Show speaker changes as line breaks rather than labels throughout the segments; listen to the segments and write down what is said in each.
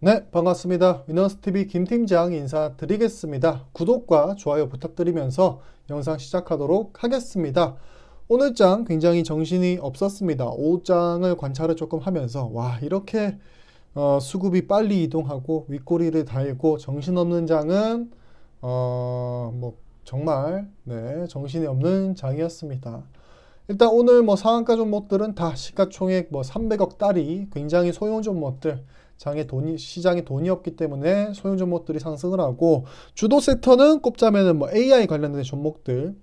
네, 반갑습니다. 위너스TV 김팀장 인사드리겠습니다. 구독과 좋아요 부탁드리면서 영상 시작하도록 하겠습니다. 오늘 장 굉장히 정신이 없었습니다. 오후 장을 관찰을 조금 하면서 와 이렇게 어, 수급이 빨리 이동하고 윗꼬리를 달고 정신없는 장은 어, 뭐 정말 네, 정신이 없는 장이었습니다. 일단 오늘 뭐 상한가 종목들은 다 시가총액 뭐 300억 달이 굉장히 소형 종목들 장에 돈이 시장에 돈이 없기 때문에 소형 종목들이 상승을 하고 주도 섹터는 꼽자면은 뭐 AI 관련된 종목들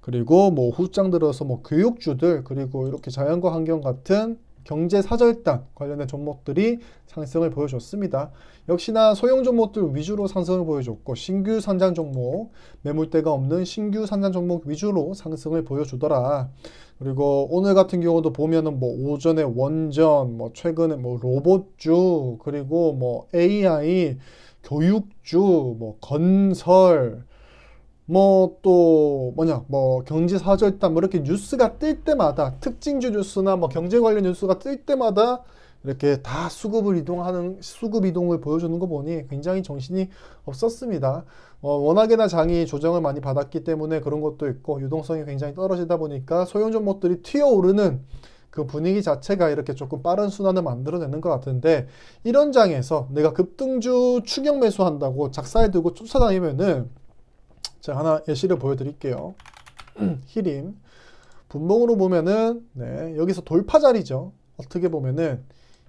그리고 뭐 후장 들어서 뭐 교육주들 그리고 이렇게 자연과 환경 같은 경제 사절단 관련된 종목들이 상승을 보여줬습니다. 역시나 소형 종목들 위주로 상승을 보여줬고 신규 상장 종목 매물대가 없는 신규 상장 종목 위주로 상승을 보여주더라. 그리고 오늘 같은 경우도 보면은 뭐 오전에 원전, 뭐 최근에 뭐 로봇주, 그리고 뭐 AI, 교육주, 뭐 건설 뭐또 뭐냐 뭐 경제 사절단 뭐 이렇게 뉴스가 뜰 때마다 특징주 뉴스나 뭐 경제 관련 뉴스가 뜰 때마다 이렇게 다 수급을 이동하는 수급 이동을 보여주는 거 보니 굉장히 정신이 없었습니다. 어, 워낙에나 장이 조정을 많이 받았기 때문에 그런 것도 있고 유동성이 굉장히 떨어지다 보니까 소형 종목들이 튀어오르는 그 분위기 자체가 이렇게 조금 빠른 순환을 만들어내는 것 같은데 이런 장에서 내가 급등주 추격 매수한다고 작사에들고 쫓아다니면은 자 하나 예시를 보여드릴게요. 히림 분봉으로 보면은 네, 여기서 돌파 자리죠. 어떻게 보면은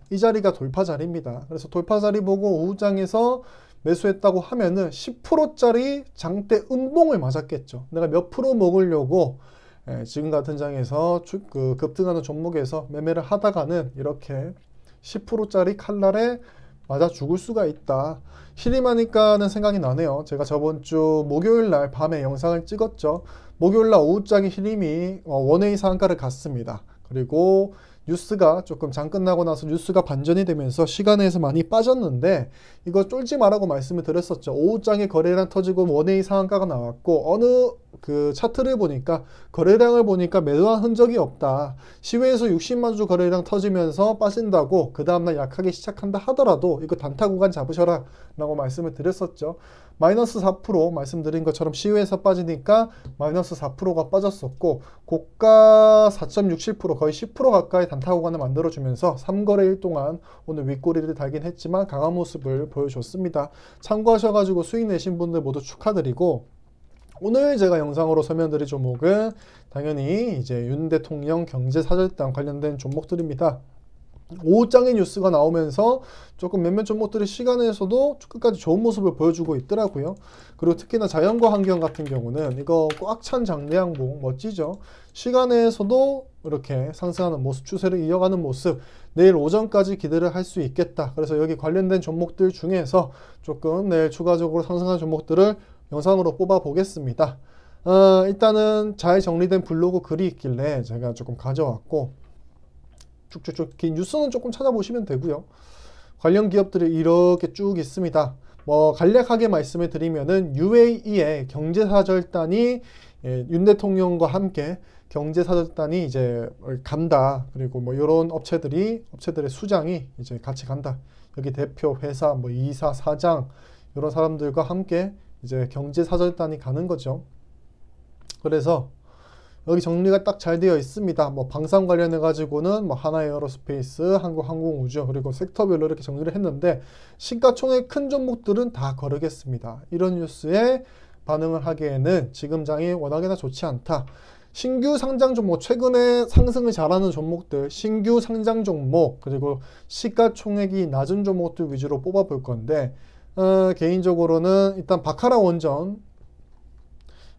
이 자리가 돌파 자리입니다. 그래서 돌파 자리 보고 우장에서 매수했다고 하면은 10%짜리 장대 음봉을 맞았겠죠. 내가 몇 프로 먹으려고 예, 지금 같은 장에서 주, 그 급등하는 종목에서 매매를 하다가는 이렇게 10%짜리 칼날에 맞아 죽을 수가 있다. 힐링하니까는 생각이 나네요. 제가 저번 주 목요일 날 밤에 영상을 찍었죠. 목요일 날 오후짝에 힐링이 어, 원웨이 상가를 갔습니다. 그리고 뉴스가 조금 장 끝나고 나서 뉴스가 반전이 되면서 시간에서 많이 빠졌는데 이거 쫄지 말라고 말씀을 드렸었죠. 오후장에 거래량 터지고 원웨이 상한가가 나왔고 어느 그 차트를 보니까 거래량을 보니까 매도한 흔적이 없다. 시외에서 60만 주 거래량 터지면서 빠진다고 그 다음날 약하게 시작한다 하더라도 이거 단타 구간 잡으셔라 라고 말씀을 드렸었죠. 마이너스 4% 말씀드린 것처럼 시외에서 빠지니까 마이너스 4%가 빠졌었고 고가 4.67% 거의 10% 가까이 단타 구간을 만들어주면서 3거래일 동안 오늘 윗꼬리를 달긴 했지만 강한 모습을 보여줬습니다. 참고하셔가지고 수익 내신 분들 모두 축하드리고 오늘 제가 영상으로 설명드릴 종목은 당연히 이제 윤 대통령 경제사절단 관련된 종목들입니다. 5장의 뉴스가 나오면서 조금 몇몇 종목들의 시간에서도 끝까지 좋은 모습을 보여주고 있더라고요. 그리고 특히나 자연과 환경 같은 경우는 이거 꽉 찬 장대양봉 멋지죠. 시간에서도 이렇게 상승하는 모습, 추세를 이어가는 모습 내일 오전까지 기대를 할 수 있겠다. 그래서 여기 관련된 종목들 중에서 조금 내일 추가적으로 상승한 종목들을 영상으로 뽑아 보겠습니다. 어, 일단은 잘 정리된 블로그 글이 있길래 제가 조금 가져왔고 쭉쭉쭉 긴 뉴스는 조금 찾아보시면 되고요. 관련 기업들이 이렇게 쭉 있습니다. 뭐 간략하게 말씀을 드리면은 UAE의 경제사절단이 예, 윤 대통령과 함께 경제사절단이 이제 간다. 그리고 뭐 이런 업체들이 업체들의 수장이 이제 같이 간다. 여기 대표 회사 뭐 이사 사장 이런 사람들과 함께 이제 경제사절단이 가는 거죠. 그래서 여기 정리가 딱 잘 되어 있습니다. 뭐 방산 관련해 가지고는 뭐 하나 의 에어로스페이스, 한국 항공우주 그리고 섹터별로 이렇게 정리를 했는데 시가총액 큰 종목들은 다 거르겠습니다. 이런 뉴스에 반응을 하기에는 지금 장이 워낙에나 좋지 않다. 신규 상장 종목, 최근에 상승을 잘하는 종목들, 신규 상장 종목, 그리고 시가총액이 낮은 종목들 위주로 뽑아볼 건데, 어, 개인적으로는 일단 바카라 원전,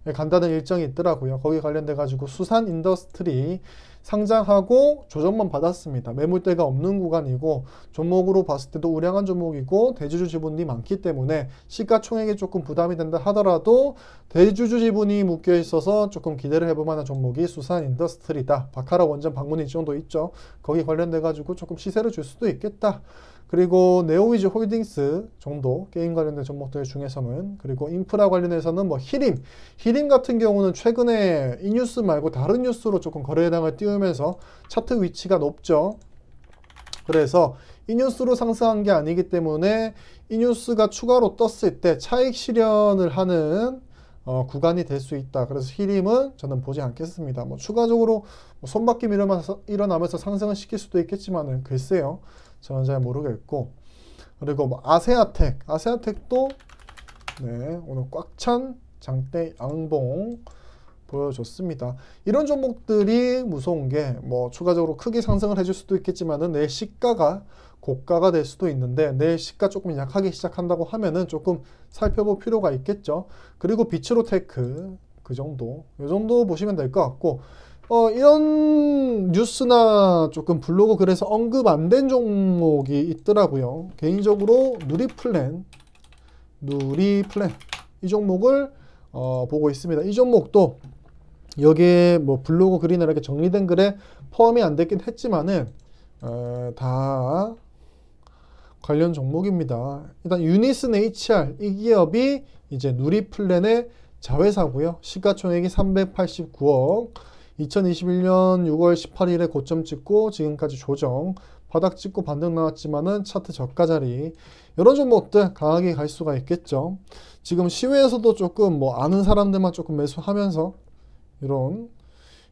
예, 간다는 일정이 있더라고요. 거기 관련돼 가지고 수산 인더스트리 상장하고 조정만 받았습니다. 매물대가 없는 구간이고 종목으로 봤을 때도 우량한 종목이고 대주주 지분이 많기 때문에 시가총액에 조금 부담이 된다 하더라도 대주주 지분이 묶여 있어서 조금 기대를 해볼 만한 종목이 수산 인더스트리다. 바카라 원전 방문 일정도 있죠. 거기 관련돼 가지고 조금 시세를 줄 수도 있겠다. 그리고 네오위즈 홀딩스 정도 게임 관련된 종목들 중에서는 그리고 인프라 관련해서는 뭐 히림 히림 같은 경우는 최근에 이 뉴스 말고 다른 뉴스로 조금 거래 량을 띄우면서 차트 위치가 높죠 그래서 이 뉴스로 상승한 게 아니기 때문에 이 뉴스가 추가로 떴을 때 차익 실현을 하는 어, 구간이 될 수 있다. 그래서 히림은 저는 보지 않겠습니다. 뭐 추가적으로 손바뀜 일어나면서, 일어나면서 상승을 시킬 수도 있겠지만은 글쎄요. 저는 잘 모르겠고 그리고 뭐 아세아텍, 아세아텍도 네, 오늘 꽉 찬 장대 양봉 보여줬습니다. 이런 종목들이 무서운 게 뭐 추가적으로 크게 상승을 해줄 수도 있겠지만은 내 시가가 고가가 될 수도 있는데 내 시가 조금 약하게 시작한다고 하면은 조금 살펴볼 필요가 있겠죠. 그리고 비츠로테크 그 정도, 이 정도 보시면 될 것 같고 어, 이런 뉴스나 조금 블로그 글에서 언급 안 된 종목이 있더라고요. 개인적으로 누리플랜, 누리플랜 이 종목을 어, 보고 있습니다. 이 종목도 여기에 뭐 블로그 글이나 이렇게 정리된 글에 포함이 안 됐긴 했지만은 어, 다 관련 종목입니다. 일단 유니슨 HR 이 기업이 이제 누리플랜의 자회사고요. 시가총액이 389억. 2021년 6월 18일에 고점 찍고 지금까지 조정 바닥 찍고 반등 나왔지만은 차트 저가 자리 이런 종목들 뭐 강하게 갈 수가 있겠죠. 지금 시외에서도 조금 뭐 아는 사람들만 조금 매수하면서 이런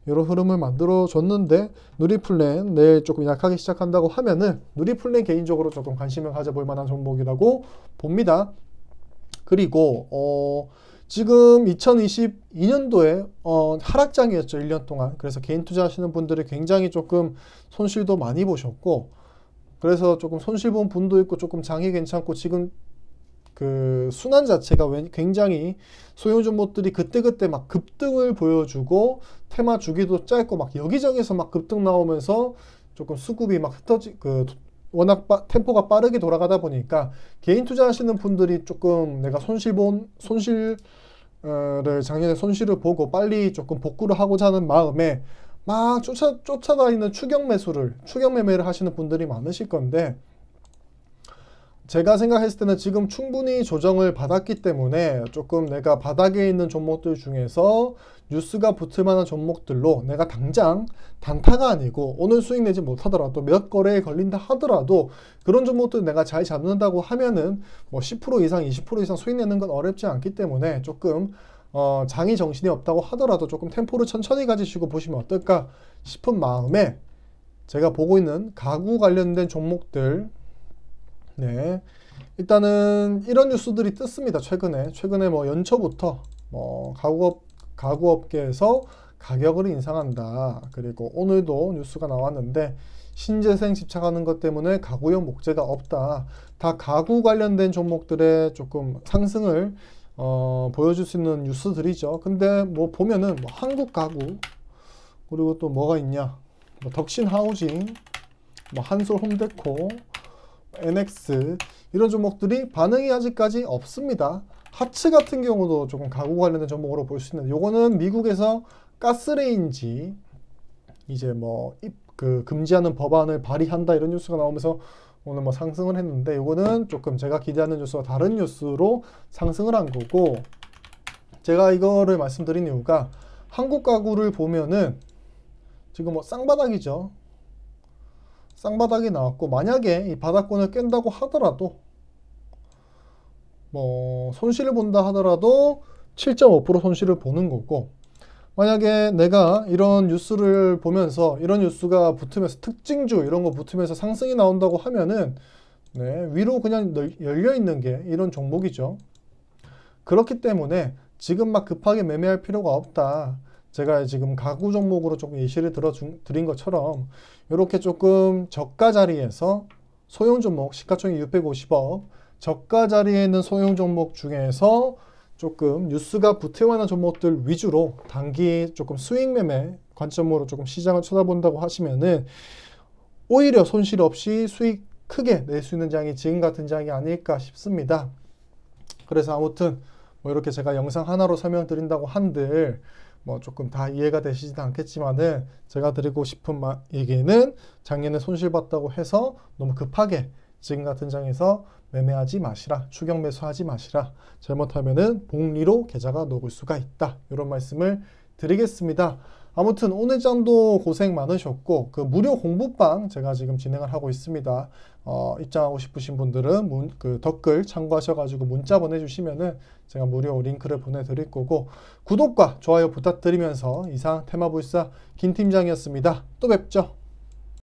이런 흐름을 만들어 줬는데 누리플랜 내일 조금 약하게 시작한다고 하면은 누리플랜 개인적으로 조금 관심을 가져볼 만한 종목이라고 봅니다. 그리고 어 지금 2022년도에 어, 하락장이었죠. 1년 동안. 그래서 개인 투자하시는 분들이 굉장히 조금 손실도 많이 보셨고 그래서 조금 손실 본 분도 있고 조금 장이 괜찮고 지금 그 순환 자체가 굉장히 소형 종목들이 그때그때 막 급등을 보여주고 테마 주기도 짧고 막 여기저기서 막 급등 나오면서 조금 수급이 막 흩어지 그 워낙 바, 템포가 빠르게 돌아가다 보니까 개인 투자하시는 분들이 조금 내가 손실본 손실을 어, 작년에 손실을 보고 빨리 조금 복구를 하고자 하는 마음에 막 쫓아 쫓아다니는 추격 매수를 추격 매매를 하시는 분들이 많으실 건데 제가 생각했을 때는 지금 충분히 조정을 받았기 때문에 조금 내가 바닥에 있는 종목들 중에서 뉴스가 붙을 만한 종목들로 내가 당장 단타가 아니고 오늘 수익 내지 못하더라도 몇 거래에 걸린다 하더라도 그런 종목들 내가 잘 잡는다고 하면은 뭐 10% 이상 20% 이상 수익 내는 건 어렵지 않기 때문에 조금 어 장이 정신이 없다고 하더라도 조금 템포를 천천히 가지시고 보시면 어떨까 싶은 마음에 제가 보고 있는 가구 관련된 종목들 네. 일단은 이런 뉴스들이 떴습니다. 최근에. 최근에 뭐 연초부터 뭐 가구업, 가구업계에서 가격을 인상한다. 그리고 오늘도 뉴스가 나왔는데 신재생 집착하는 것 때문에 가구용 목재가 없다. 다 가구 관련된 종목들의 조금 상승을 어, 보여줄 수 있는 뉴스들이죠. 근데 뭐 보면은 뭐 한국 가구 그리고 또 뭐가 있냐? 뭐 덕신 하우징, 뭐 한솔 홈데코 NX 이런 종목들이 반응이 아직까지 없습니다. 하츠 같은 경우도 조금 가구 관련된 종목으로 볼 수 있는 요거는 미국에서 가스레인지 이제 뭐그 금지하는 법안을 발의한다 이런 뉴스가 나오면서 오늘 뭐 상승을 했는데 요거는 조금 제가 기대하는 뉴스와 다른 뉴스로 상승을 한 거고 제가 이거를 말씀드린 이유가 한국 가구를 보면은 지금 뭐 쌍바닥이죠. 쌍바닥이 나왔고 만약에 이 바닥권을 깬다고 하더라도 뭐 손실을 본다 하더라도 7.5% 손실을 보는 거고 만약에 내가 이런 뉴스를 보면서 이런 뉴스가 붙으면서 특징주 이런 거 붙으면서 상승이 나온다고 하면은 네, 위로 그냥 열려 있는 게 이런 종목이죠. 그렇기 때문에 지금 막 급하게 매매할 필요가 없다. 제가 지금 가구 종목으로 조금 예시를 들어 드린 것처럼 이렇게 조금 저가 자리에서 소형 종목 시가총액 650억 저가 자리에 있는 소형 종목 중에서 조금 뉴스가 붙을 만한 종목들 위주로 단기 조금 수익 매매 관점으로 조금 시장을 쳐다본다고 하시면은 오히려 손실 없이 수익 크게 낼 수 있는 장이 지금 같은 장이 아닐까 싶습니다. 그래서 아무튼 뭐 이렇게 제가 영상 하나로 설명드린다고 한들 뭐 조금 다 이해가 되시진 않겠지만은 제가 드리고 싶은 마, 얘기는 작년에 손실 봤다고 해서 너무 급하게 지금 같은 장에서 매매하지 마시라 추경 매수하지 마시라 잘못하면은 복리로 계좌가 녹을 수가 있다 이런 말씀을 드리겠습니다. 아무튼 오늘장도 고생 많으셨고 그 무료 공부방 제가 지금 진행을 하고 있습니다. 어, 입장하고 싶으신 분들은 문, 그 댓글 참고하셔가지고 문자 보내주시면은 제가 무료 링크를 보내드릴 거고 구독과 좋아요 부탁드리면서 이상 테마불사 김 팀장이었습니다. 또 뵙죠.